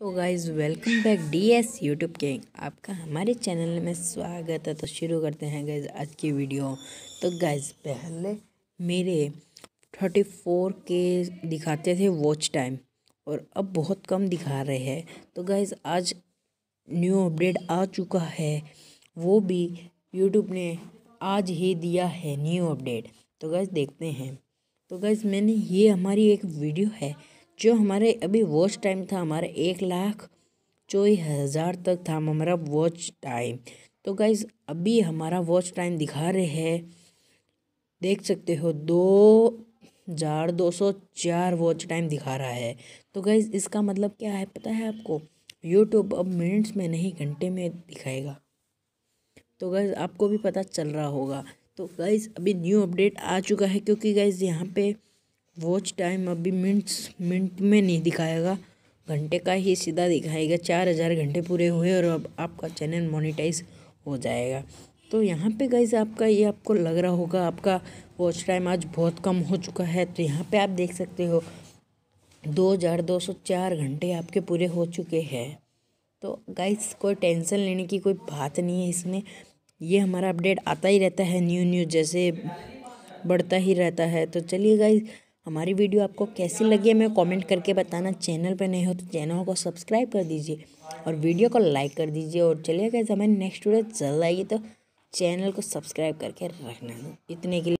तो guys welcome back D S YouTube gang आपका हमारे चैनल में स्वागत है तो शुरू करते हैं गाइज़ आज की वीडियो तो गाइज़ पहले मेरे थर्टी फोर के दिखाते थे वॉच टाइम और अब बहुत कम दिखा रहे हैं तो गाइज़ आज न्यू अपडेट आ चुका है वो भी यूट्यूब ने आज ही दिया है न्यू अपडेट तो गैस देखते हैं तो गैस मैंने ये हमारी एक वीडियो है जो हमारे अभी वॉच टाइम था हमारा एक लाख चौबीस हज़ार तक था हमारा वॉच टाइम तो गाइज अभी हमारा वॉच टाइम दिखा रहे हैं देख सकते हो दो हज़ार दो सौ चार वॉच टाइम दिखा रहा है तो गाइज इसका मतलब क्या है पता है आपको यूट्यूब अब मिनट्स में नहीं घंटे में दिखाएगा तो गाइज आपको भी पता चल रहा होगा तो गाइज अभी न्यू अपडेट आ चुका है क्योंकि गाइज यहाँ पे वॉच टाइम अभी मिनट्स मिनट में नहीं दिखाएगा घंटे का ही सीधा दिखाएगा चार हज़ार घंटे पूरे हुए और अब आपका चैनल मोनिटाइज हो जाएगा तो यहाँ पे गाइज आपका ये आपको लग रहा होगा आपका वॉच टाइम आज बहुत कम हो चुका है तो यहाँ पे आप देख सकते हो दो हज़ार दो सौ चार घंटे आपके पूरे हो चुके हैं तो गाइज कोई टेंशन लेने की कोई बात नहीं है इसमें ये हमारा अपडेट आता ही रहता है न्यू न्यू जैसे बढ़ता ही रहता है तो चलिए गाइज हमारी वीडियो आपको कैसी लगी है कमेंट करके बताना चैनल पर नहीं हो तो चैनल को सब्सक्राइब कर दीजिए और वीडियो को लाइक कर दीजिए और चलिए गए हमारी नेक्स्ट वीडियो जल्द आएगी तो चैनल को सब्सक्राइब करके रखना इतने के लिए